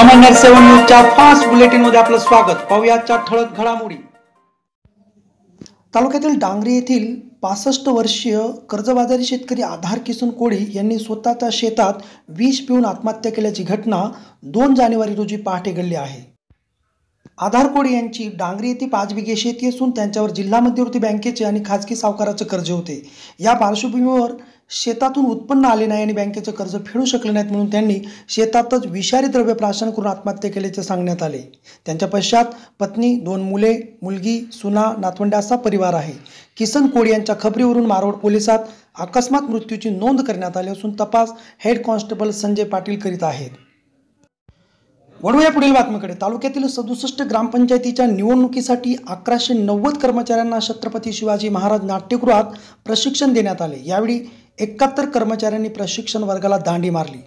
अमरनाथ सेवन न्यूजच्या fast bulletin मध्ये आपलं स्वागत पाहुयाच्या ठळक घडामोडी तालुक्यातील डांगरी येथील पासष्ट वर्षीय कर्जबाजारी शेतकरी आधार किसन कोळी यांनी स्वतःच्या शेतात विष पिऊन आत्महत्या केल्याची घटना दोन जानेवारी रोजी पहाटे घडली आहे आधार कोळी यांची डांगरी येथे पाच बिघे शेती असून त्यांच्यावर जिल्हा मध्यवर्ती बँकेचे आणि खाजगी सावकाराचे कर्ज होते या पार्श्वभूमीवर शेतातून उत्पन्न आले नाही आणि बँकेचं कर्ज फेडू शकले नाहीत म्हणून त्यांनी शेतातच विषारी द्रव्य प्राशन करून आत्महत्या केल्याचे सांगण्यात आले त्यांच्या पश्चात पत्नी दोन मुले मुलगी सुना नातवंड असा परिवार आहे किसन कोळी यांच्या खबरीवरून मारोड पोलिसात अकस्मात मृत्यूची नोंद करण्यात आली असून तपास हेड कॉन्स्टेबल संजय पाटील करीत आहेत वडूया पुढील बातमीकडे तालुक्यातील सदुसष्ट ग्रामपंचायतीच्या निवडणुकीसाठी अकराशे नव्वद कर्मचाऱ्यांना छत्रपती शिवाजी महाराज नाट्यगृहात प्रशिक्षण देण्यात आले यावेळी एकाहत्तर कर्मचाऱ्यांनी प्रशिक्षण वर्गाला दांडी मारली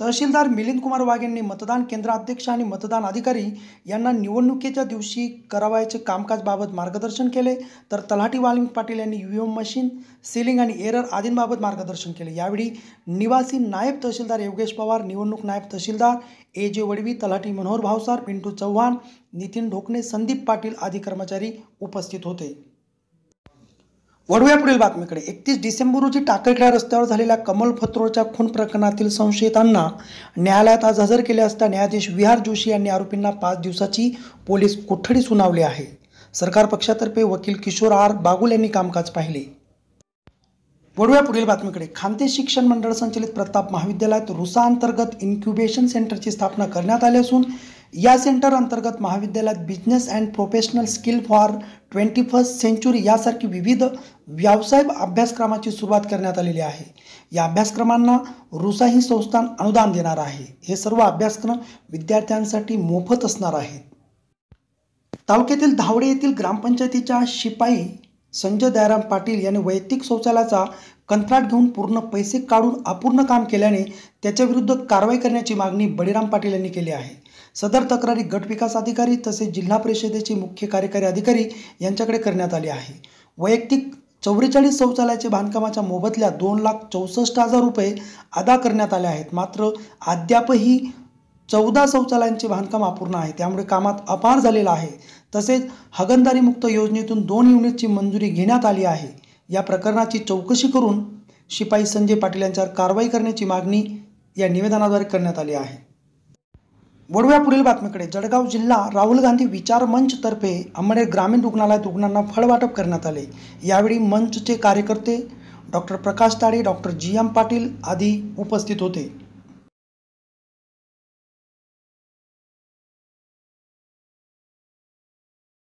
तहसीलदार मिलिंद कुमार वाघेंनी यांनी मतदान केंद्राध्यक्ष आणि मतदान अधिकारी यांना निवडणुकीच्या दिवशी करावयाचे कामकाजबाबत मार्गदर्शन केले तर तलाठी वालिंग पाटील यांनी यू एम मशीन सिलिंग आणि एरर आदींबाबत मार्गदर्शन केले यावेळी निवासी नायब तहसीलदार योगेश पवार निवडणूक नायब तहसीलदार ए जे वडवी तलाठी मनोहर भावसार पिंटू चव्हाण नितीन ढोकणे संदीप पाटील आदी कर्मचारी उपस्थित होते वळूया पुढील बातमीकडे एकतीस डिसेंबर रोजी टाकळखेडा रस्त्यावर झालेल्या कमल फत्रोच्या खून प्रकरणातील संशयितांना न्यायालयात आज हजर केले असता न्यायाधीश विहार जोशी यांनी आरोपींना पाच दिवसाची पोलीस कोठडी सुनावली आहे सरकार पक्षातर्फे वकील किशोर आर बागुल यांनी कामकाज पाहिले वळूया पुढील बातमीकडे खानते शिक्षण मंडळ संचलित प्रताप महाविद्यालयात रुसा अंतर्गत इन्क्युबेशन सेंटरची स्थापना करण्यात आली असून या सेंटर अंतर्गत महाविद्यालयात business and professional skill for twenty first century यासारखी विविध व्यावसाय अभ्यासक्रमाची सुरुवात करण्यात आलेली आहे या अभ्यासक्रमांना रुसा ही संस्थान अनुदान देणार आहे हे सर्व अभ्यासक्रम विद्यार्थ्यांसाठी मोफत असणार आहेत तालुक्यातील धावडे येथील ग्रामपंचायतीच्या शिपाई संजय दयाराम पाटील यांनी वैयक्तिक शौचालयाचा कंत्राट घेऊन पूर्ण पैसे काढून अपूर्ण काम केल्याने त्याच्याविरुद्ध कारवाई करण्याची मागणी बळीराम पाटील यांनी केली आहे सदर तक्रारी गट विकास अधिकारी तसेच जिल्हा परिषदेचे मुख्य कार्यकारी अधिकारी यांच्याकडे करण्यात आले आहे वैयक्तिक चौवेचाळीस शौचालयाचे बांधकामाच्या मोबदल्या दोन लाख चौसष्ट हजार रुपये अदा करण्यात आले आहेत मात्र अद्यापही चौदा शौचालयांचे बांधकाम अपूर्ण आहे त्यामुळे कामात अपार झालेला आहे तसेच हगनदारीमुक्त मुक्त योजनेतून दोन युनिटची मंजुरी घेण्यात आली आहे या प्रकरणाची चौकशी करून शिपाई संजय पाटील यांच्यावर कारवाई करण्याची मागणी या निवेदनाद्वारे करण्यात आली आहे वडव्या पुढील बातमीकडे जळगाव जिल्हा राहुल गांधी विचार मंच तर्फे ग्रामीण रुग्णालयात रुग्णांना फळवाटप करण्यात आले यावेळी मंचचे कार्यकर्ते doctor Prakash Tale doctor G M Patil आदी उपस्थित होते